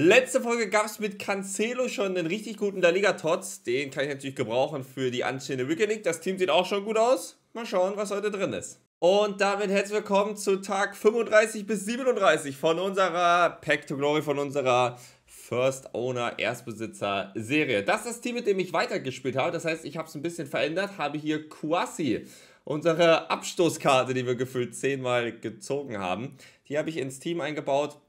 Letzte Folge gab es mit Cancelo schon einen richtig guten La Liga-Tots. Den kann ich natürlich gebrauchen für die anstehende Weekend League. Das Team sieht auch schon gut aus. Mal schauen, was heute drin ist. Und damit herzlich willkommen zu Tag 35 bis 37 von unserer Pack to Glory, von unserer First Owner Erstbesitzer Serie. Das ist das Team, mit dem ich weitergespielt habe. Das heißt, ich habe es ein bisschen verändert, habe hier Kwasi, unsere Abstoßkarte, die wir gefühlt zehnmal gezogen haben. Die habe ich ins Team eingebaut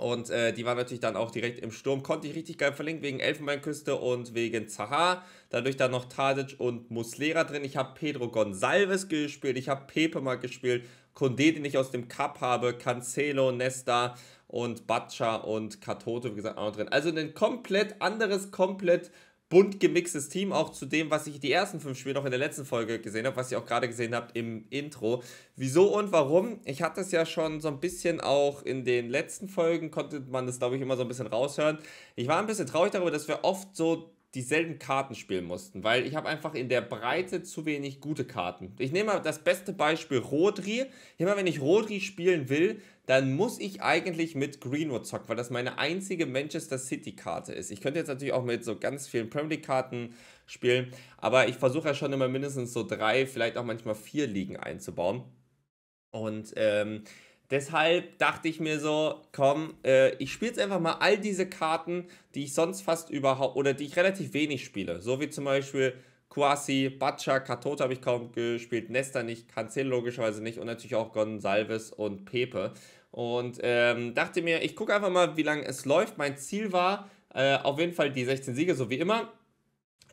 und äh, die war natürlich dann auch direkt im Sturm. Konnte ich richtig geil verlinken wegen Elfenbeinküste und wegen Zaha. Dadurch dann noch Tadic und Muslera drin. Ich habe Pedro Gonsalves gespielt. Ich habe Pepe mal gespielt. Kondé, den ich aus dem Cup habe. Cancelo, Nesta und Baccia und Katoto, wie gesagt, auch noch drin. Also ein komplett anderes, komplett bunt gemixtes Team, auch zu dem, was ich die ersten fünf Spiele noch in der letzten Folge gesehen habe, was ihr auch gerade gesehen habt im Intro. Wieso und warum? Ich hatte es ja schon so ein bisschen auch in den letzten Folgen, konnte man das, glaube ich, immer so ein bisschen raushören. Ich war ein bisschen traurig darüber, dass wir oft so dieselben Karten spielen mussten, weil ich habe einfach in der Breite zu wenig gute Karten. Ich nehme mal das beste Beispiel Rodri. Immer wenn ich Rodri spielen will, dann muss ich eigentlich mit Greenwood zocken, weil das meine einzige Manchester City-Karte ist. Ich könnte jetzt natürlich auch mit so ganz vielen Premier League-Karten spielen, aber ich versuche ja schon immer mindestens so drei, vielleicht auch manchmal vier Ligen einzubauen. Und ähm, deshalb dachte ich mir so, komm, äh, ich spiele jetzt einfach mal all diese Karten, die ich sonst fast überhaupt oder die ich relativ wenig spiele. So wie zum Beispiel Kwasi, Batscha, Katota habe ich kaum gespielt, Nesta nicht, Cancel logischerweise nicht und natürlich auch Gonsalves und Pepe. Und ähm, dachte mir, ich gucke einfach mal, wie lange es läuft. Mein Ziel war äh, auf jeden Fall die 16 Siege, so wie immer.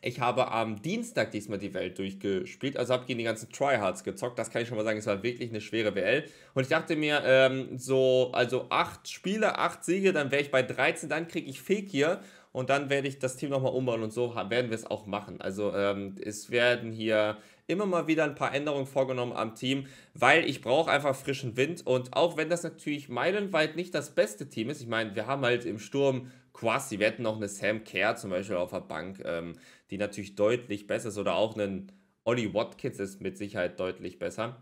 Ich habe am Dienstag diesmal die Welt durchgespielt, also habe gegen die ganzen Tryhards gezockt. Das kann ich schon mal sagen, es war wirklich eine schwere WL. Und ich dachte mir, ähm, so, also acht Spiele, 8 Siege, dann wäre ich bei 13, dann kriege ich Fake hier. und dann werde ich das Team nochmal umbauen und so werden wir es auch machen. Also ähm, es werden hier immer mal wieder ein paar Änderungen vorgenommen am Team, weil ich brauche einfach frischen Wind. Und auch wenn das natürlich meilenweit nicht das beste Team ist, ich meine, wir haben halt im Sturm Quasi, wir hätten noch eine Sam Kerr zum Beispiel auf der Bank, ähm, die natürlich deutlich besser ist oder auch einen Ollie Watkins ist mit Sicherheit deutlich besser.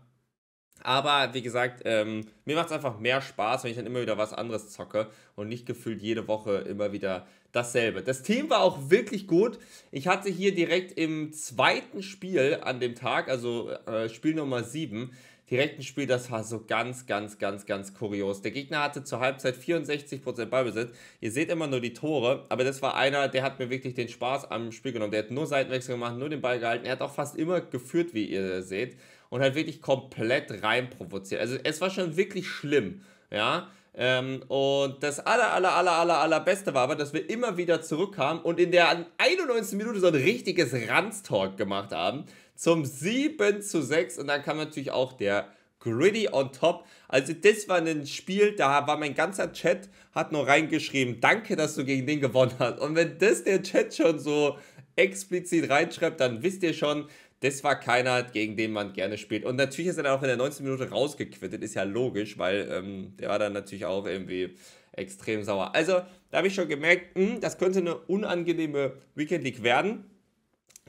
Aber wie gesagt, ähm, mir macht es einfach mehr Spaß, wenn ich dann immer wieder was anderes zocke und nicht gefühlt jede Woche immer wieder dasselbe. Das Team war auch wirklich gut. Ich hatte hier direkt im zweiten Spiel an dem Tag, also äh, Spiel Nummer 7, direkt ein Spiel, das war so ganz, ganz, ganz, ganz kurios. Der Gegner hatte zur Halbzeit 64% Ballbesitz. Ihr seht immer nur die Tore, aber das war einer, der hat mir wirklich den Spaß am Spiel genommen. Der hat nur Seitenwechsel gemacht, nur den Ball gehalten. Er hat auch fast immer geführt, wie ihr seht und hat wirklich komplett rein provoziert. Also es war schon wirklich schlimm, ja. Ähm, und das aller, aller, aller, aller, aller Beste war aber, dass wir immer wieder zurückkamen und in der 91. Minute so ein richtiges Ranztalk gemacht haben. Zum 7 zu 6 und dann kam natürlich auch der Gritty on top. Also das war ein Spiel, da war mein ganzer Chat, hat nur reingeschrieben, danke, dass du gegen den gewonnen hast. Und wenn das der Chat schon so explizit reinschreibt, dann wisst ihr schon, das war keiner, gegen den man gerne spielt. Und natürlich ist er dann auch in der 19. Minute rausgequittet, ist ja logisch, weil ähm, der war dann natürlich auch irgendwie extrem sauer. Also, da habe ich schon gemerkt, mh, hm, das könnte eine unangenehme Weekend League werden.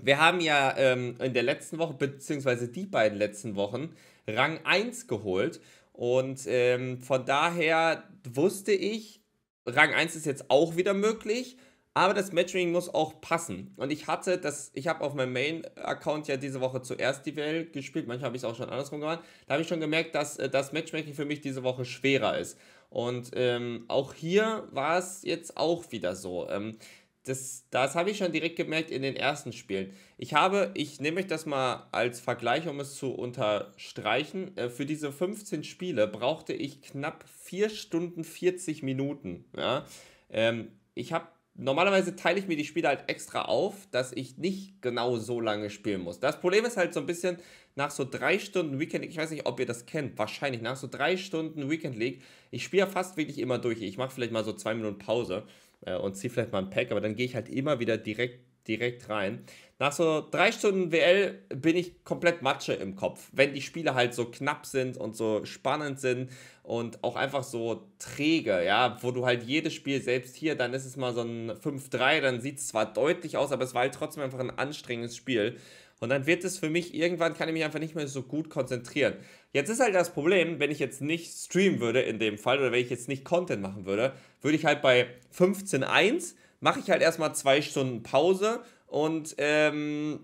Wir haben ja ähm, in der letzten Woche, beziehungsweise die beiden letzten Wochen, Rang 1 geholt. Und ähm, von daher wusste ich, Rang 1 ist jetzt auch wieder möglich. Aber das Matching muss auch passen. Und ich hatte das, ich habe auf meinem Main-Account ja diese Woche zuerst die Duell gespielt. Manchmal habe ich es auch schon andersrum gemacht. Da habe ich schon gemerkt, dass äh, das Matchmaking für mich diese Woche schwerer ist. Und ähm, auch hier war es jetzt auch wieder so. Ähm, das, das habe ich schon direkt gemerkt in den ersten Spielen. Ich habe, ich nehme euch das mal als Vergleich, um es zu unterstreichen. Äh, für diese 15 Spiele brauchte ich knapp 4 Stunden 40 Minuten. Ja? Ähm, ich habe normalerweise teile ich mir die Spiele halt extra auf, dass ich nicht genau so lange spielen muss. Das Problem ist halt so ein bisschen, nach so drei Stunden Weekend League, ich weiß nicht, ob ihr das kennt, wahrscheinlich, nach so drei Stunden Weekend League, ich spiele ja fast wirklich immer durch. Ich mache vielleicht mal so zwei Minuten Pause äh, und ziehe vielleicht mal ein Pack, aber dann gehe ich halt immer wieder direkt direkt rein. Nach so drei Stunden WL bin ich komplett Matsche im Kopf, wenn die Spiele halt so knapp sind und so spannend sind und auch einfach so träge, ja, wo du halt jedes Spiel selbst hier, dann ist es mal so ein 5-3, dann sieht es zwar deutlich aus, aber es war halt trotzdem einfach ein anstrengendes Spiel. Und dann wird es für mich, irgendwann kann ich mich einfach nicht mehr so gut konzentrieren. Jetzt ist halt das Problem, wenn ich jetzt nicht streamen würde in dem Fall oder wenn ich jetzt nicht Content machen würde, würde ich halt bei 15-1 mache ich halt erstmal zwei Stunden Pause und ähm,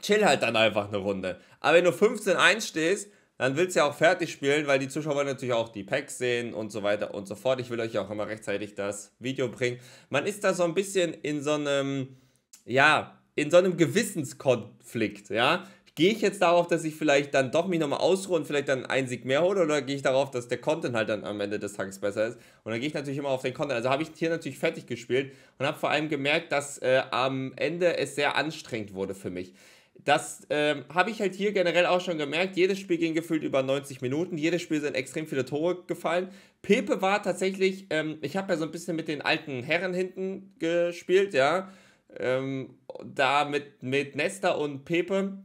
chill halt dann einfach eine Runde. Aber wenn du 15-1 stehst, dann willst du ja auch fertig spielen, weil die Zuschauer natürlich auch die Packs sehen und so weiter und so fort. Ich will euch ja auch immer rechtzeitig das Video bringen. Man ist da so ein bisschen in so einem, ja, in so einem Gewissenskonflikt, ja gehe ich jetzt darauf, dass ich vielleicht dann doch mich nochmal ausruhe und vielleicht dann einen Sieg mehr hole oder gehe ich darauf, dass der Content halt dann am Ende des Tages besser ist? Und dann gehe ich natürlich immer auf den Content. Also habe ich hier natürlich fertig gespielt und habe vor allem gemerkt, dass äh, am Ende es sehr anstrengend wurde für mich. Das ähm, habe ich halt hier generell auch schon gemerkt. Jedes Spiel ging gefühlt über 90 Minuten. Jedes Spiel sind extrem viele Tore gefallen. Pepe war tatsächlich, ähm, ich habe ja so ein bisschen mit den alten Herren hinten gespielt, ja. Ähm, da mit, mit Nesta und Pepe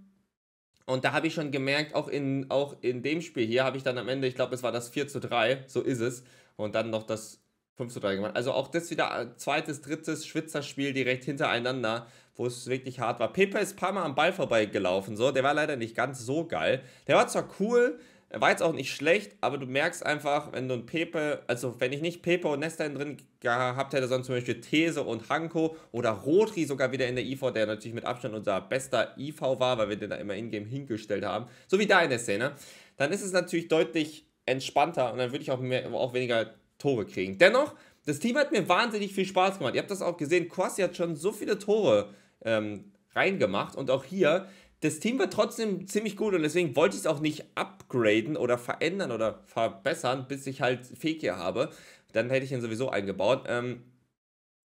und da habe ich schon gemerkt, auch in, auch in dem Spiel hier habe ich dann am Ende, ich glaube, es war das 4 zu 3, so ist es. Und dann noch das 5 zu 3 gemacht. Also auch das wieder äh, zweites, drittes Schwitzerspiel direkt hintereinander, wo es wirklich hart war. Pepe ist ein paar Mal am Ball vorbeigelaufen, so. Der war leider nicht ganz so geil. Der war zwar cool, er war jetzt auch nicht schlecht, aber du merkst einfach, wenn du ein Pepe, also wenn ich nicht Pepe und Nesta drin gehabt hätte, sondern zum Beispiel These und Hanko oder Rotri sogar wieder in der IV, der natürlich mit Abstand unser bester IV war, weil wir den da immer in-game hingestellt haben, so wie da in der Szene, dann ist es natürlich deutlich entspannter und dann würde ich auch, mehr, auch weniger Tore kriegen. Dennoch, das Team hat mir wahnsinnig viel Spaß gemacht. Ihr habt das auch gesehen, Corsi hat schon so viele Tore ähm, reingemacht und auch hier, das Team war trotzdem ziemlich gut und deswegen wollte ich es auch nicht upgraden oder verändern oder verbessern, bis ich halt Fekir habe. Dann hätte ich ihn sowieso eingebaut. Ähm,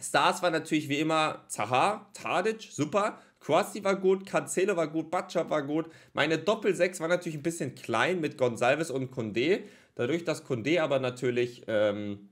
Stars war natürlich wie immer Zaha, Tadic, super. Kwasi war gut, Cancelo war gut, Batschab war gut. Meine Doppel-6 war natürlich ein bisschen klein mit Gonsalves und Kunde. Dadurch, dass Kunde aber natürlich ähm,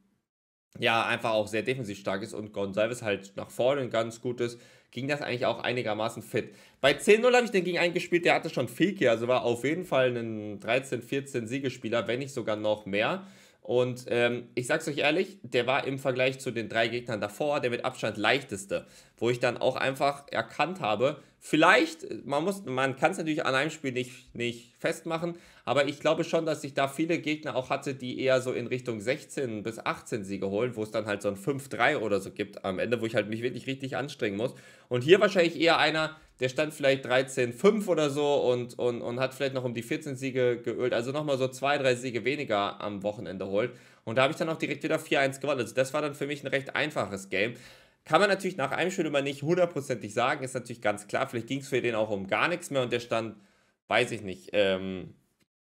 ja einfach auch sehr defensiv stark ist und Gonsalves halt nach vorne ganz gut ist, ging das eigentlich auch einigermaßen fit. Bei 10-0 habe ich den gegen einen gespielt, der hatte schon Fekir, also war auf jeden Fall ein 13-14 siegespieler wenn nicht sogar noch mehr. Und ähm, ich sag's euch ehrlich, der war im Vergleich zu den drei Gegnern davor der mit Abstand leichteste, wo ich dann auch einfach erkannt habe, vielleicht, man man kann es natürlich an einem Spiel nicht, nicht festmachen, aber ich glaube schon, dass ich da viele Gegner auch hatte, die eher so in Richtung 16 bis 18 Siege holen, wo es dann halt so ein 5-3 oder so gibt am Ende, wo ich halt mich wirklich richtig anstrengen muss. Und hier wahrscheinlich eher einer, der stand vielleicht 13-5 oder so und, und, und hat vielleicht noch um die 14 Siege geölt. Also nochmal so zwei, drei Siege weniger am Wochenende holt. Und da habe ich dann auch direkt wieder 4-1 gewonnen. Also das war dann für mich ein recht einfaches Game. Kann man natürlich nach einem Spiel immer nicht hundertprozentig sagen, ist natürlich ganz klar. Vielleicht ging es für den auch um gar nichts mehr und der stand, weiß ich nicht, ähm,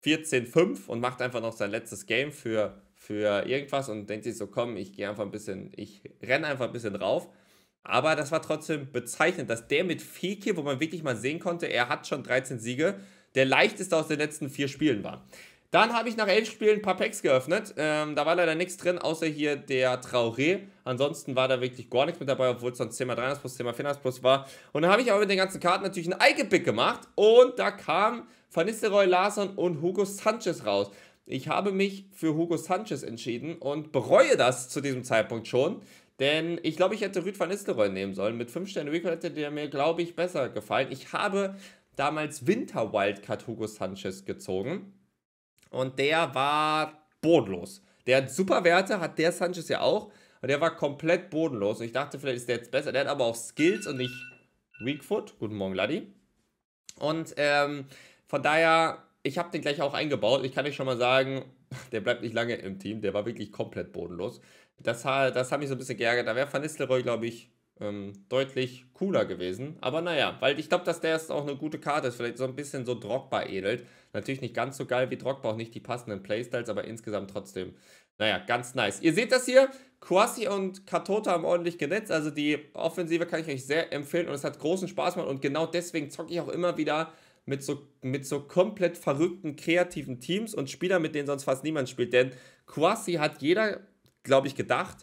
14-5 und macht einfach noch sein letztes Game für, für irgendwas und denkt sich so, komm, ich gehe einfach ein bisschen, ich renne einfach ein bisschen drauf. Aber das war trotzdem bezeichnend, dass der mit Fekir, wo man wirklich mal sehen konnte, er hat schon 13 Siege, der leichteste aus den letzten vier Spielen war. Dann habe ich nach elf Spielen ein paar Packs geöffnet. Ähm, da war leider nichts drin, außer hier der Traoré. Ansonsten war da wirklich gar nichts mit dabei, obwohl es sonst Thema 3 plus 10 Thema 4 plus war. Und dann habe ich aber mit den ganzen Karten natürlich ein Eigepick gemacht. Und da kamen Van Nistelrooy, Larsson und Hugo Sanchez raus. Ich habe mich für Hugo Sanchez entschieden und bereue das zu diesem Zeitpunkt schon, denn ich glaube, ich hätte Rüd van Nistelrooy nehmen sollen. Mit 5 Sterne Recall hätte der mir, glaube ich, besser gefallen. Ich habe damals Winter Wildcard Hugo Sanchez gezogen. Und der war bodenlos. Der hat super Werte, hat der Sanchez ja auch. Und der war komplett bodenlos. Und ich dachte, vielleicht ist der jetzt besser. Der hat aber auch Skills und nicht Weakfoot. Guten Morgen, Ladi. Und ähm, von daher, ich habe den gleich auch eingebaut. Ich kann euch schon mal sagen, der bleibt nicht lange im Team. Der war wirklich komplett bodenlos das, das hat mich so ein bisschen geärgert. Da wäre Van Nistelrooy, glaube ich, ähm, deutlich cooler gewesen. Aber naja, weil ich glaube, dass der jetzt auch eine gute Karte ist. Vielleicht so ein bisschen so Drogba edelt. Natürlich nicht ganz so geil wie Drogba, auch nicht die passenden Playstyles, aber insgesamt trotzdem, naja, ganz nice. Ihr seht das hier, Kwasi und Katota haben ordentlich genetzt. Also die Offensive kann ich euch sehr empfehlen und es hat großen Spaß gemacht. Und genau deswegen zocke ich auch immer wieder mit so, mit so komplett verrückten, kreativen Teams und Spielern, mit denen sonst fast niemand spielt. Denn Kwasi hat jeder glaube ich, gedacht,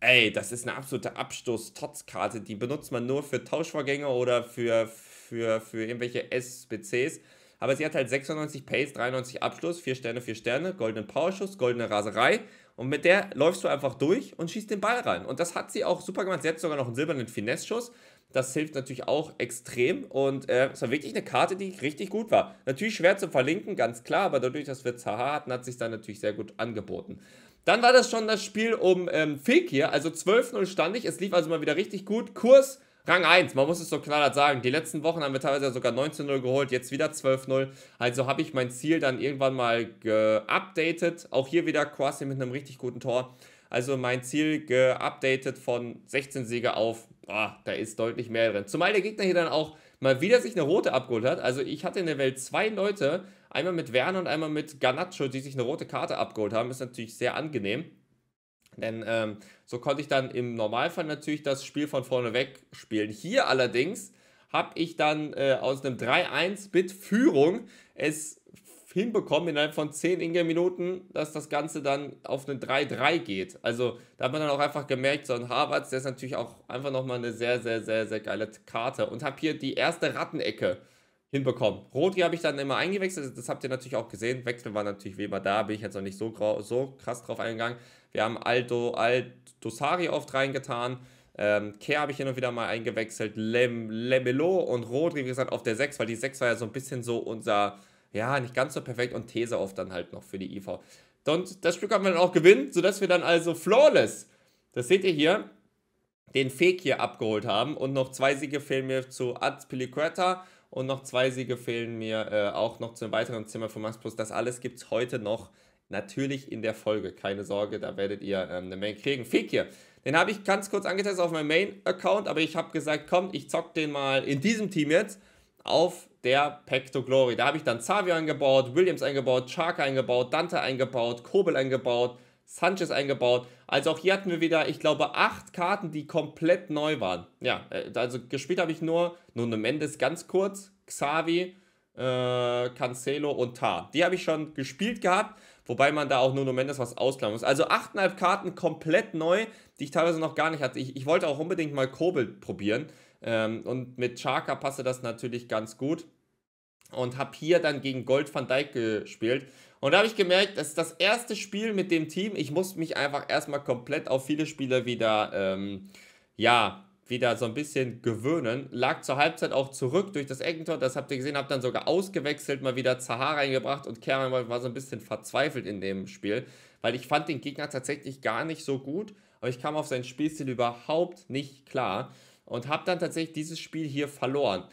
ey, das ist eine absolute Abstoß-Totzkarte, die benutzt man nur für Tauschvorgänge oder für, für, für irgendwelche SBCs. Aber sie hat halt 96 Pace, 93 Abschluss, 4 Sterne, 4 Sterne, goldenen Powerschuss, goldene Raserei. Und mit der läufst du einfach durch und schießt den Ball rein. Und das hat sie auch super gemacht. Sie hat sogar noch einen silbernen Finesse-Schuss. Das hilft natürlich auch extrem. Und äh, es war wirklich eine Karte, die richtig gut war. Natürlich schwer zu verlinken, ganz klar. Aber dadurch, dass wir Zaha hatten, hat sich dann natürlich sehr gut angeboten. Dann war das schon das Spiel um ähm, hier, also 12-0 stand ich. Es lief also mal wieder richtig gut. Kurs Rang 1, man muss es so knallert sagen. Die letzten Wochen haben wir teilweise sogar 19-0 geholt, jetzt wieder 12-0. Also habe ich mein Ziel dann irgendwann mal geupdatet. Auch hier wieder Crossy mit einem richtig guten Tor. Also mein Ziel geupdatet von 16 Siege auf, boah, da ist deutlich mehr drin. Zumal der Gegner hier dann auch mal wieder sich eine rote abgeholt hat. Also ich hatte in der Welt zwei Leute, Einmal mit Werner und einmal mit Garnacho, die sich eine rote Karte abgeholt haben. Ist natürlich sehr angenehm. Denn ähm, so konnte ich dann im Normalfall natürlich das Spiel von vorne weg spielen. Hier allerdings habe ich dann äh, aus einem 3-1 bit Führung es hinbekommen, innerhalb von 10 Ingame-Minuten, dass das Ganze dann auf eine 3-3 geht. Also da hat man dann auch einfach gemerkt, so ein Harvard, der ist natürlich auch einfach nochmal eine sehr, sehr, sehr, sehr geile Karte. Und habe hier die erste Rattenecke hinbekommen. Rodri habe ich dann immer eingewechselt, das habt ihr natürlich auch gesehen. Wechsel war natürlich wie immer da, bin ich jetzt noch nicht so, so krass drauf eingegangen. Wir haben Aldo, Aldosari oft reingetan. Ähm, Kerr habe ich hier noch wieder mal eingewechselt. Lemelo und Rodri, wie gesagt, auf der 6, weil die 6 war ja so ein bisschen so unser, ja, nicht ganz so perfekt. Und These oft dann halt noch für die IV. Und das Stück haben wir dann auch gewinnen, sodass wir dann also flawless, das seht ihr hier, den Fake hier abgeholt haben. Und noch zwei Siege fehlen mir zu Azpilicueta und noch zwei Siege fehlen mir äh, auch noch zu einem weiteren Zimmer von Max Plus. Das alles gibt es heute noch natürlich in der Folge. Keine Sorge, da werdet ihr ähm, eine Main kriegen. hier, den habe ich ganz kurz angetestet auf meinem Main-Account, aber ich habe gesagt, komm, ich zock den mal in diesem Team jetzt auf der Pecto Glory. Da habe ich dann Xavier eingebaut, Williams eingebaut, Shark eingebaut, Dante eingebaut, Kobel eingebaut, Sanchez eingebaut. Also auch hier hatten wir wieder, ich glaube, acht Karten, die komplett neu waren. Ja, äh, also gespielt habe ich nur Nuno Mendes ganz kurz, Xavi, äh, Cancelo und Tar. Die habe ich schon gespielt gehabt, wobei man da auch Nuno Mendes was ausklammern muss. Also achteinhalb Karten komplett neu, die ich teilweise noch gar nicht hatte. Ich, ich wollte auch unbedingt mal Kobel probieren ähm, und mit Chaka passte das natürlich ganz gut und habe hier dann gegen Gold van Dijk gespielt. Und da habe ich gemerkt, dass das erste Spiel mit dem Team, ich muss mich einfach erstmal komplett auf viele Spieler wieder, ähm, ja, wieder so ein bisschen gewöhnen. Lag zur Halbzeit auch zurück durch das Eckentor, das habt ihr gesehen, habe dann sogar ausgewechselt, mal wieder Zahar reingebracht und Kerman war so ein bisschen verzweifelt in dem Spiel, weil ich fand den Gegner tatsächlich gar nicht so gut, aber ich kam auf seinen Spielstil überhaupt nicht klar und habe dann tatsächlich dieses Spiel hier verloren.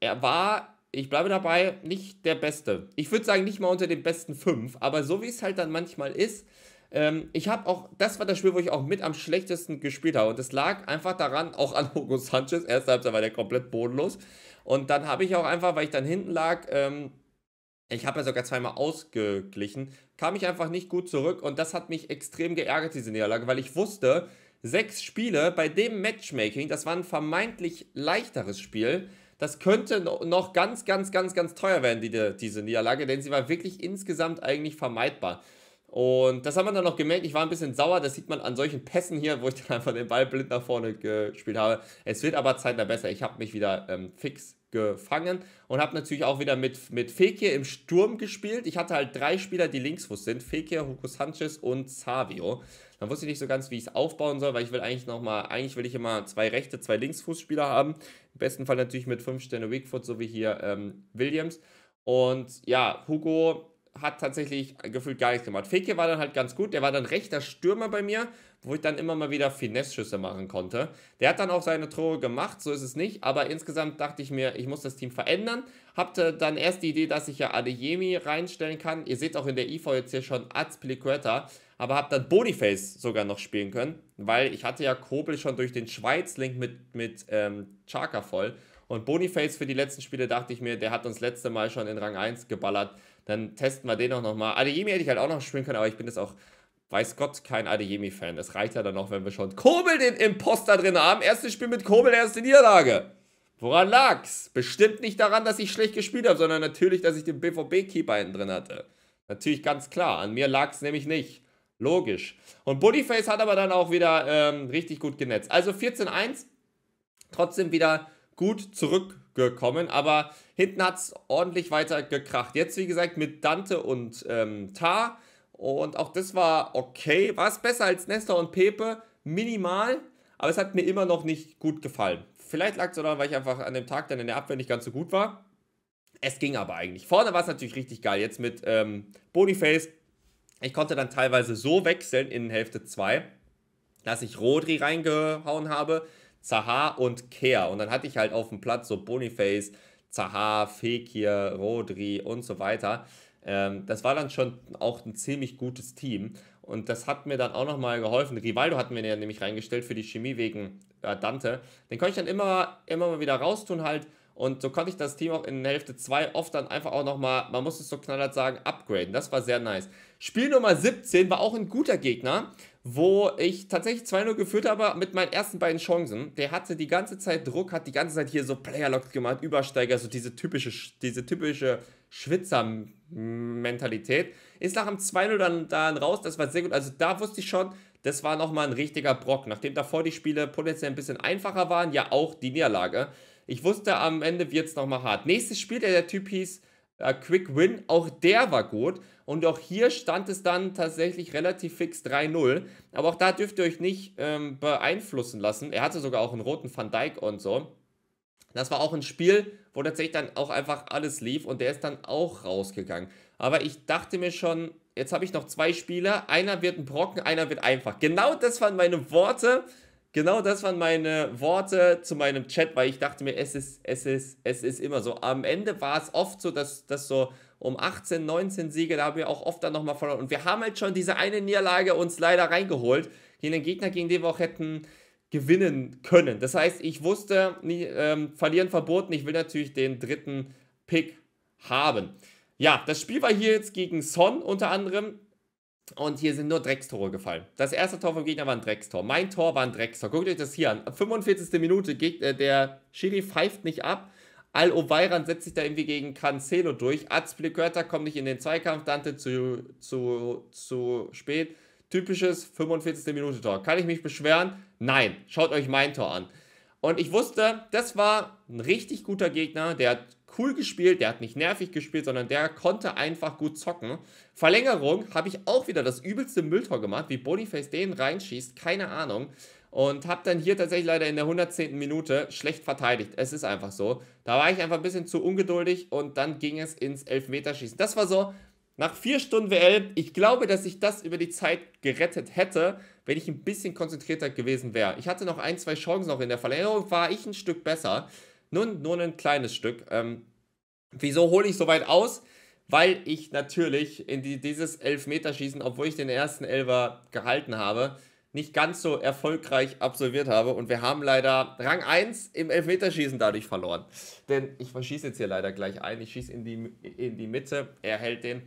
Er war ich bleibe dabei, nicht der Beste. Ich würde sagen, nicht mal unter den besten fünf, aber so wie es halt dann manchmal ist, ähm, ich habe auch, das war das Spiel, wo ich auch mit am schlechtesten gespielt habe. Und das lag einfach daran, auch an Hugo Sanchez. Erste Halbzeit war der komplett bodenlos. Und dann habe ich auch einfach, weil ich dann hinten lag, ähm, ich habe ja sogar zweimal ausgeglichen, kam ich einfach nicht gut zurück. Und das hat mich extrem geärgert, diese Niederlage, weil ich wusste, sechs Spiele bei dem Matchmaking, das war ein vermeintlich leichteres Spiel das könnte noch ganz, ganz, ganz, ganz teuer werden, die, diese Niederlage, denn sie war wirklich insgesamt eigentlich vermeidbar. Und das hat man dann noch gemerkt. Ich war ein bisschen sauer. Das sieht man an solchen Pässen hier, wo ich dann einfach den Ball blind nach vorne gespielt habe. Es wird aber zeitnah besser. Ich habe mich wieder ähm, fix gefangen und habe natürlich auch wieder mit, mit Fekir im Sturm gespielt. Ich hatte halt drei Spieler, die Linksfuß sind: Fekir, Hugo Sanchez und Savio. Dann wusste ich nicht so ganz, wie ich es aufbauen soll, weil ich will eigentlich nochmal, eigentlich will ich immer zwei rechte, zwei Linksfußspieler haben. Im besten Fall natürlich mit fünf Sterne Wigfoot, so wie hier ähm, Williams. Und ja, Hugo hat tatsächlich gefühlt gar nichts gemacht. Feke war dann halt ganz gut, der war dann rechter Stürmer bei mir, wo ich dann immer mal wieder Finesse-Schüsse machen konnte. Der hat dann auch seine Tore gemacht, so ist es nicht, aber insgesamt dachte ich mir, ich muss das Team verändern. Habte dann erst die Idee, dass ich ja Adeyemi reinstellen kann. Ihr seht auch in der IV e jetzt hier schon Azpilicueta, aber habe dann Boniface sogar noch spielen können, weil ich hatte ja Kobel schon durch den Schweiz-Link mit, mit ähm, Chaka voll und Boniface für die letzten Spiele dachte ich mir, der hat uns letzte Mal schon in Rang 1 geballert. Dann testen wir den auch nochmal. Adeyemi hätte ich halt auch noch spielen können, aber ich bin jetzt auch, weiß Gott, kein Adeyemi-Fan. Es reicht ja dann noch, wenn wir schon Kobel den Imposter drin haben. Erstes Spiel mit Kobel, erste Niederlage. Woran lag's? Bestimmt nicht daran, dass ich schlecht gespielt habe, sondern natürlich, dass ich den BVB-Keeper hinten drin hatte. Natürlich ganz klar. An mir lag's nämlich nicht. Logisch. Und Bodyface hat aber dann auch wieder ähm, richtig gut genetzt. Also 14-1. Trotzdem wieder gut zurückgekommen, aber hinten hat es ordentlich weiter gekracht. Jetzt, wie gesagt, mit Dante und ähm, Tar. Und auch das war okay. War es besser als Nestor und Pepe? Minimal. Aber es hat mir immer noch nicht gut gefallen. Vielleicht lag es daran, weil ich einfach an dem Tag dann in der Abwehr nicht ganz so gut war. Es ging aber eigentlich. Vorne war es natürlich richtig geil. Jetzt mit ähm, Boniface. Ich konnte dann teilweise so wechseln in Hälfte 2, dass ich Rodri reingehauen habe Zaha und Kehr. Und dann hatte ich halt auf dem Platz so Boniface, Zaha, Fekir, Rodri und so weiter. Ähm, das war dann schon auch ein ziemlich gutes Team. Und das hat mir dann auch nochmal geholfen. Rivaldo hatten wir ja nämlich reingestellt für die Chemie wegen äh, Dante. Den konnte ich dann immer, immer mal wieder raustun halt. Und so konnte ich das Team auch in Hälfte 2 oft dann einfach auch nochmal, man muss es so knallert sagen, upgraden. Das war sehr nice. Spiel Nummer 17 war auch ein guter Gegner, wo ich tatsächlich 2-0 geführt habe mit meinen ersten beiden Chancen. Der hatte die ganze Zeit Druck, hat die ganze Zeit hier so Player-Locks gemacht, Übersteiger, so diese typische, diese typische Schwitzer-Mentalität. Ist nach dem 2-0 dann, dann raus, das war sehr gut. Also da wusste ich schon, das war nochmal ein richtiger Brock. Nachdem davor die Spiele potenziell ein bisschen einfacher waren, ja auch die Niederlage. Ich wusste am Ende wird es nochmal hart. Nächstes Spiel, der, der Typ hieß äh, Quick Win, auch der war gut. Und auch hier stand es dann tatsächlich relativ fix 3-0. Aber auch da dürft ihr euch nicht ähm, beeinflussen lassen. Er hatte sogar auch einen roten Van Dijk und so. Das war auch ein Spiel, wo tatsächlich dann auch einfach alles lief und der ist dann auch rausgegangen. Aber ich dachte mir schon, jetzt habe ich noch zwei Spieler. Einer wird ein Brocken, einer wird einfach. Genau das waren meine Worte genau das waren meine Worte zu meinem Chat, weil ich dachte mir, es ist, es ist, es ist immer so. Am Ende war es oft so, dass, dass so um 18, 19 Siege, da haben wir auch oft dann nochmal verloren. Und wir haben halt schon diese eine Niederlage uns leider reingeholt gegen den Gegner, gegen den wir auch hätten gewinnen können. Das heißt, ich wusste, nie, ähm, verlieren verboten. Ich will natürlich den dritten Pick haben. Ja, das Spiel war hier jetzt gegen Son unter anderem. Und hier sind nur Dreckstore gefallen. Das erste Tor vom Gegner war ein Dreckstor. Mein Tor war ein Dreckstor. Guckt euch das hier an. 45. Minute, äh, der Schiri pfeift nicht ab. Al-Oweiran setzt sich da irgendwie gegen Cancelo durch. Azpilicueta kommt nicht in den Zweikampf. Dante zu, zu, zu spät. Typisches 45. Minute Tor. Kann ich mich beschweren? Nein. Schaut euch mein Tor an. Und ich wusste, das war ein richtig guter Gegner. Der hat cool gespielt, der hat nicht nervig gespielt, sondern der konnte einfach gut zocken. Verlängerung habe ich auch wieder das übelste Mülltor gemacht, wie Boniface den reinschießt, keine Ahnung. Und habe dann hier tatsächlich leider in der 110. Minute schlecht verteidigt. Es ist einfach so. Da war ich einfach ein bisschen zu ungeduldig und dann ging es ins Elfmeterschießen. Das war so nach 4 Stunden WL, ich glaube, dass ich das über die Zeit gerettet hätte, wenn ich ein bisschen konzentrierter gewesen wäre. Ich hatte noch ein, zwei Chancen noch in der Verlängerung, war ich ein Stück besser. Nur, nur ein kleines Stück. Ähm, wieso hole ich so weit aus? Weil ich natürlich in die, dieses Elfmeterschießen, obwohl ich den ersten Elfer gehalten habe, nicht ganz so erfolgreich absolviert habe. Und wir haben leider Rang 1 im Elfmeterschießen dadurch verloren. Denn ich verschieße jetzt hier leider gleich ein. Ich schieße in die, in die Mitte. Er hält den.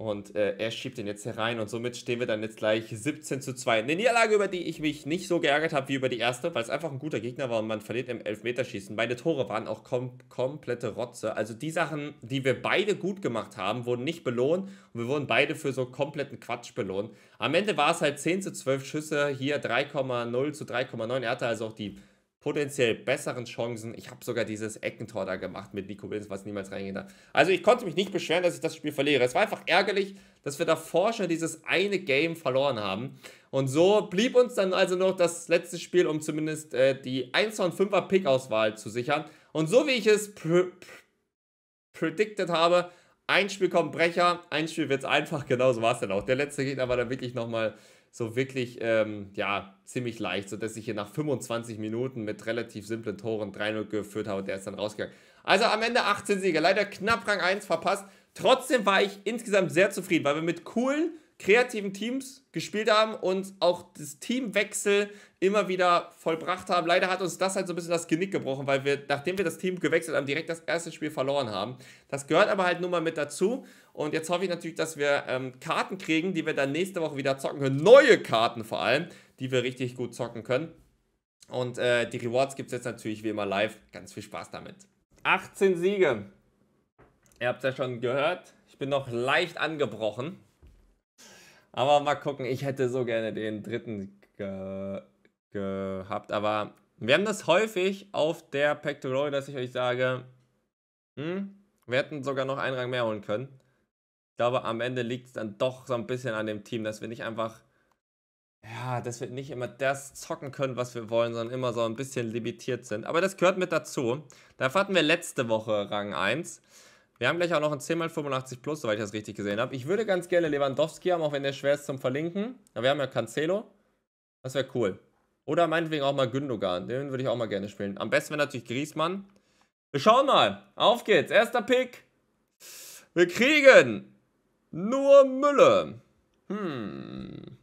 Und äh, er schiebt den jetzt herein und somit stehen wir dann jetzt gleich 17 zu 2. Eine Niederlage, über die ich mich nicht so geärgert habe wie über die erste, weil es einfach ein guter Gegner war und man verliert im Elfmeterschießen. Meine Tore waren auch kom komplette Rotze. Also die Sachen, die wir beide gut gemacht haben, wurden nicht belohnt und wir wurden beide für so kompletten Quatsch belohnt. Am Ende war es halt 10 zu 12 Schüsse, hier 3,0 zu 3,9. Er hatte also auch die potenziell besseren Chancen. Ich habe sogar dieses Eckentor da gemacht mit Nico Williams, was niemals reingeht. Also ich konnte mich nicht beschweren, dass ich das Spiel verliere. Es war einfach ärgerlich, dass wir davor schon dieses eine Game verloren haben. Und so blieb uns dann also noch das letzte Spiel, um zumindest äh, die 1 von 5er Pick-Auswahl zu sichern. Und so wie ich es pr pr predicted habe, ein Spiel kommt Brecher, ein Spiel wird es einfach. Genauso war es dann auch. Der letzte Gegner war dann wirklich nochmal so wirklich ähm, ja, ziemlich leicht, sodass ich hier nach 25 Minuten mit relativ simplen Toren 3-0 geführt habe. und Der ist dann rausgegangen. Also am Ende 18 Siege, leider knapp Rang 1 verpasst. Trotzdem war ich insgesamt sehr zufrieden, weil wir mit coolen, kreativen Teams gespielt haben und auch das Teamwechsel immer wieder vollbracht haben. Leider hat uns das halt so ein bisschen das Genick gebrochen, weil wir, nachdem wir das Team gewechselt haben, direkt das erste Spiel verloren haben. Das gehört aber halt nun mal mit dazu. Und jetzt hoffe ich natürlich, dass wir ähm, Karten kriegen, die wir dann nächste Woche wieder zocken können. Neue Karten vor allem, die wir richtig gut zocken können. Und äh, die Rewards gibt es jetzt natürlich wie immer live. Ganz viel Spaß damit. 18 Siege. Ihr habt es ja schon gehört. Ich bin noch leicht angebrochen. Aber mal gucken, ich hätte so gerne den dritten ge gehabt. Aber wir haben das häufig auf der Pack to Glory, dass ich euch sage, hm, wir hätten sogar noch einen Rang mehr holen können. Ich glaube, am Ende liegt es dann doch so ein bisschen an dem Team, dass wir nicht einfach, ja, dass wir nicht immer das zocken können, was wir wollen, sondern immer so ein bisschen limitiert sind. Aber das gehört mit dazu. Da hatten wir letzte Woche Rang 1. Wir haben gleich auch noch ein 10x85 Plus, soweit ich das richtig gesehen habe. Ich würde ganz gerne Lewandowski haben, auch wenn der schwer ist zum Verlinken. Aber wir haben ja Cancelo. Das wäre cool. Oder meinetwegen auch mal Gündogan. Den würde ich auch mal gerne spielen. Am besten wäre natürlich Griezmann. Wir schauen mal. Auf geht's. Erster Pick. Wir kriegen nur Mülle. Hm.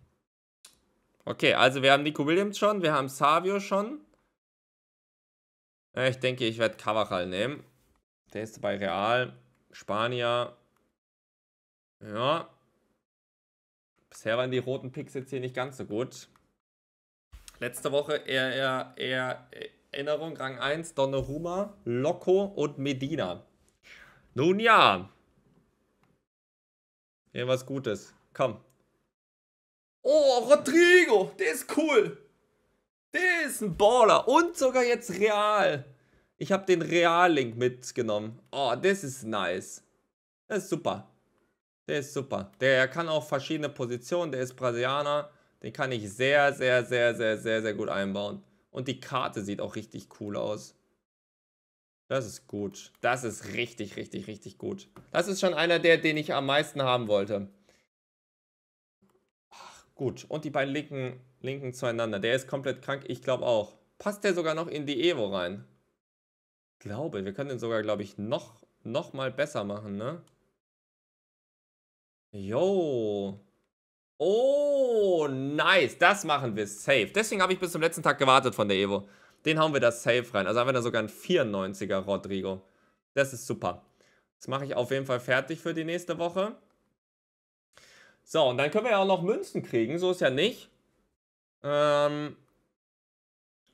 Okay, also wir haben Nico Williams schon. Wir haben Savio schon. Äh, ich denke, ich werde Kavachal nehmen. Der ist bei Real. Spanier. Ja. Bisher waren die roten Picks jetzt hier nicht ganz so gut. Letzte Woche eher, eher, eher Erinnerung, Rang 1, Donnarumma, Loco und Medina. Nun ja. Irgendwas Gutes. Komm. Oh, Rodrigo, der ist cool. Der ist ein Baller. Und sogar jetzt real. Ich habe den Reallink mitgenommen. Oh, das ist nice. Das ist super. Der ist super. Der kann auch verschiedene Positionen. Der ist Brasilianer. Den kann ich sehr, sehr, sehr, sehr, sehr, sehr gut einbauen. Und die Karte sieht auch richtig cool aus. Das ist gut. Das ist richtig, richtig, richtig gut. Das ist schon einer der, den ich am meisten haben wollte. Ach, gut. Und die beiden linken, linken zueinander. Der ist komplett krank. Ich glaube auch. Passt der sogar noch in die Evo rein? glaube, wir können den sogar, glaube ich, noch, noch mal besser machen, ne? Yo. Oh, nice. Das machen wir safe. Deswegen habe ich bis zum letzten Tag gewartet von der Evo. Den hauen wir da safe rein. Also haben wir da sogar einen 94er Rodrigo. Das ist super. Das mache ich auf jeden Fall fertig für die nächste Woche. So, und dann können wir ja auch noch Münzen kriegen. So ist ja nicht. Ähm,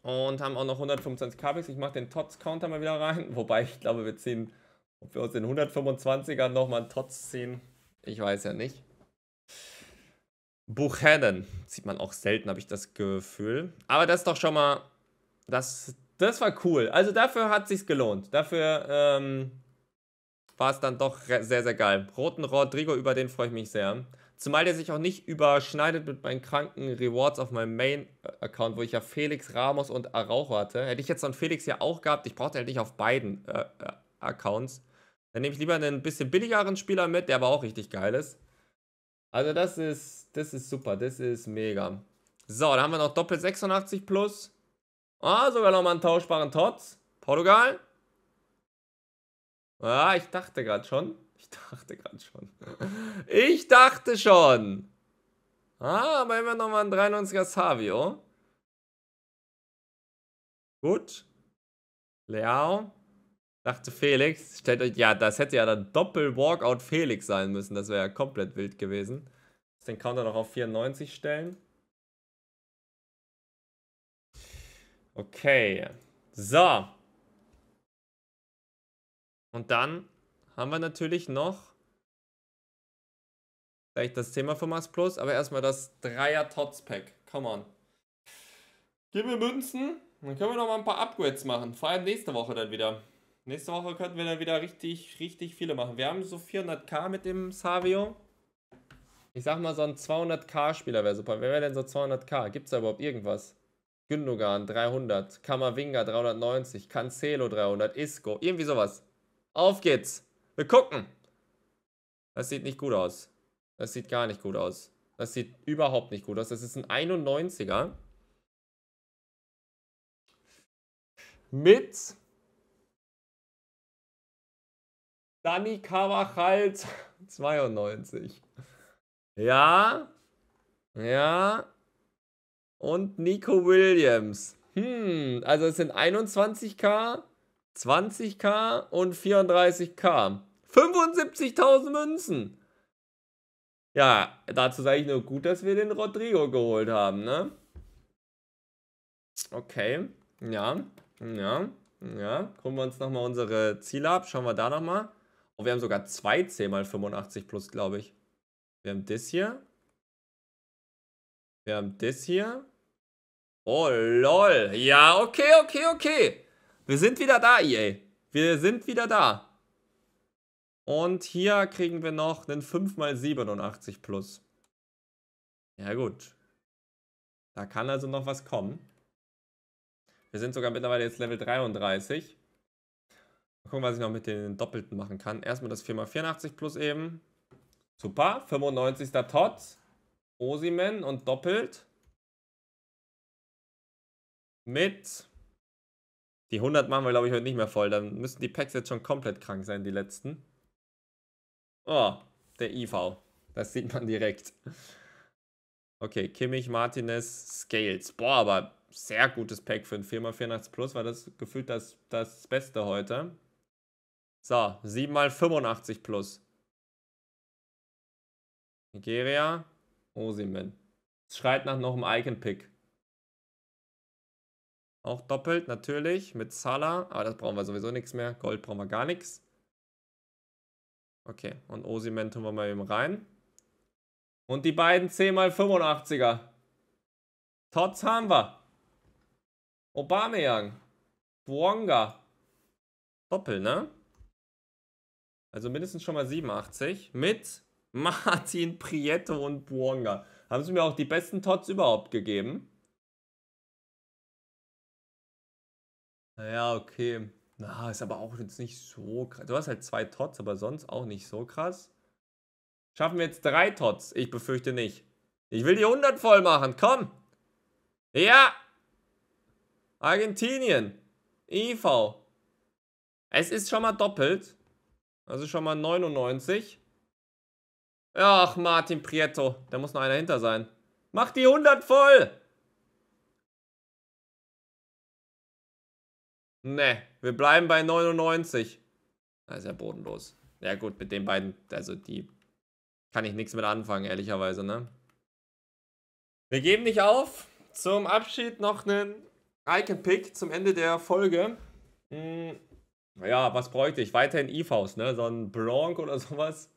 und haben auch noch 125 Kabels. Ich mache den TOTS-Counter mal wieder rein. Wobei ich glaube, wir ziehen, ob wir uns den 125ern nochmal einen TOTS ziehen. Ich weiß ja nicht. Buchanan. Sieht man auch selten, habe ich das Gefühl. Aber das ist doch schon mal. Das, das war cool. Also dafür hat sich's gelohnt. Dafür ähm, war es dann doch sehr, sehr geil. Roten Rodrigo, über den freue ich mich sehr. Zumal der sich auch nicht überschneidet mit meinen kranken Rewards auf meinem Main-Account, wo ich ja Felix, Ramos und Araujo hatte. Hätte ich jetzt dann Felix ja auch gehabt, ich brauchte halt nicht auf beiden äh, äh, Accounts. Dann nehme ich lieber einen bisschen billigeren Spieler mit, der aber auch richtig geil ist. Also das ist, das ist super, das ist mega. So, dann haben wir noch Doppel 86 plus. Ah, sogar nochmal einen tauschbaren Tots. Portugal. ah, ich dachte gerade schon dachte gerade schon. Ich dachte schon. Ah, aber immer noch mal ein 93er Savio. Gut. Leao. Dachte Felix. Stellt euch, ja, das hätte ja dann Doppel-Walkout Felix sein müssen. Das wäre ja komplett wild gewesen. Den Counter noch auf 94 stellen. Okay. So. Und dann haben wir natürlich noch gleich das Thema von Mars Plus, aber erstmal das Dreier Tots Pack. Come on. Gib mir Münzen, dann können wir noch mal ein paar Upgrades machen. Vor allem nächste Woche dann wieder. Nächste Woche könnten wir dann wieder richtig, richtig viele machen. Wir haben so 400k mit dem Savio. Ich sag mal, so ein 200k-Spieler wäre super. Wer wäre denn so 200k? Gibt's da überhaupt irgendwas? Gündogan 300, Kamavinga 390, Cancelo 300, Isco, irgendwie sowas. Auf geht's! Wir gucken. Das sieht nicht gut aus. Das sieht gar nicht gut aus. Das sieht überhaupt nicht gut aus. Das ist ein 91er. Mit Danny Carvajal 92. Ja. Ja. Und Nico Williams. Hm, also es sind 21k 20k und 34k. 75.000 Münzen! Ja, dazu sage ich nur gut, dass wir den Rodrigo geholt haben, ne? Okay, ja, ja, ja. Gucken wir uns nochmal unsere Ziele ab. Schauen wir da nochmal. Oh, wir haben sogar zwei 10 mal 85 plus, glaube ich. Wir haben das hier. Wir haben das hier. Oh, lol. Ja, okay, okay, okay. Wir sind wieder da, EA. Wir sind wieder da. Und hier kriegen wir noch einen 5x87 plus. Ja gut. Da kann also noch was kommen. Wir sind sogar mittlerweile jetzt Level 33. Mal gucken, was ich noch mit den Doppelten machen kann. Erstmal das 4x84 plus eben. Super. 95. Tot. Osimen und doppelt. Mit die 100 machen wir, glaube ich, heute nicht mehr voll. Dann müssen die Packs jetzt schon komplett krank sein, die letzten. Oh, der IV. Das sieht man direkt. Okay, Kimmich, Martinez, Scales. Boah, aber sehr gutes Pack für ein 4x84 Plus, war das gefühlt das, das Beste heute. So, 7x85 Plus. Nigeria, Osimen. schreit nach noch einem Icon-Pick. Auch doppelt, natürlich, mit Salah. Aber das brauchen wir sowieso nichts mehr. Gold brauchen wir gar nichts. Okay, und Osimen tun wir mal eben rein. Und die beiden 10x85er. Tots haben wir. Aubameyang. Buonga. Doppel, ne? Also mindestens schon mal 87 mit Martin Prieto und Buonga. Haben sie mir auch die besten Tots überhaupt gegeben? Naja, okay. Na, ist aber auch jetzt nicht so krass. Du hast halt zwei Tots, aber sonst auch nicht so krass. Schaffen wir jetzt drei Tots? Ich befürchte nicht. Ich will die 100 voll machen, komm! Ja! Argentinien. IV. Es ist schon mal doppelt. Also schon mal 99. Ach, Martin Prieto. Da muss noch einer hinter sein. Mach die 100 voll! Ne, wir bleiben bei 99. Das ist ja bodenlos. Ja gut, mit den beiden, also die kann ich nichts mit anfangen, ehrlicherweise, ne? Wir geben nicht auf. Zum Abschied noch einen Icon-Pick zum Ende der Folge. Hm, ja, was bräuchte ich? Weiterhin IVs, ne? So ein Blanc oder sowas.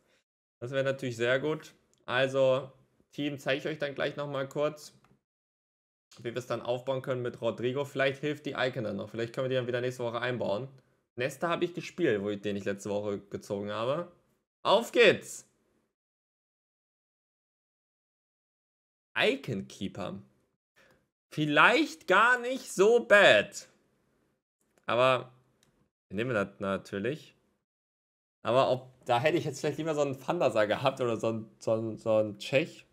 Das wäre natürlich sehr gut. Also, Team zeige ich euch dann gleich nochmal kurz wie wir es dann aufbauen können mit Rodrigo. Vielleicht hilft die Icon dann noch. Vielleicht können wir die dann wieder nächste Woche einbauen. Nesta habe ich gespielt, wo ich den ich letzte Woche gezogen habe. Auf geht's! Icon Keeper. Vielleicht gar nicht so bad. Aber wir nehmen das natürlich. Aber ob, da hätte ich jetzt vielleicht lieber so einen Fandasa gehabt oder so einen, so einen, so einen Tschech.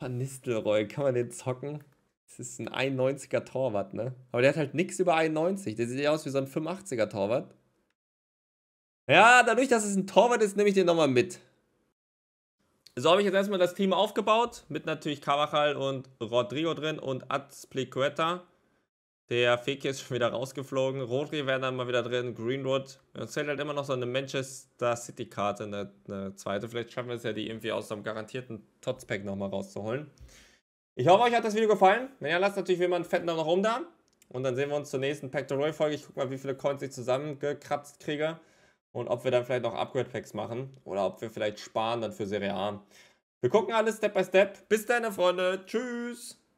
Van Nistelrooy, kann man den zocken? Das ist ein 91er Torwart, ne? Aber der hat halt nichts über 91. Der sieht ja aus wie so ein 85er Torwart. Ja, dadurch, dass es ein Torwart ist, nehme ich den nochmal mit. So habe ich jetzt erstmal das Team aufgebaut. Mit natürlich Cavachal und Rodrigo drin und Azpilicueta. Der Fake ist schon wieder rausgeflogen. Rodri wäre dann mal wieder drin. Greenwood. Uns zählt halt immer noch so eine Manchester City-Karte, eine, eine, zweite. Vielleicht schaffen wir es ja, die irgendwie aus einem garantierten Tots-Pack nochmal rauszuholen. Ich hoffe, euch hat das Video gefallen. Wenn ja, lasst natürlich wie immer einen fetten Daumen nach oben da. Und dann sehen wir uns zur nächsten Pack to Roy Folge. Ich gucke mal, wie viele Coins ich zusammengekratzt kriege. Und ob wir dann vielleicht noch Upgrade-Packs machen. Oder ob wir vielleicht sparen dann für Serie A. Wir gucken alles Step by Step. Bis dann, Freunde. Tschüss.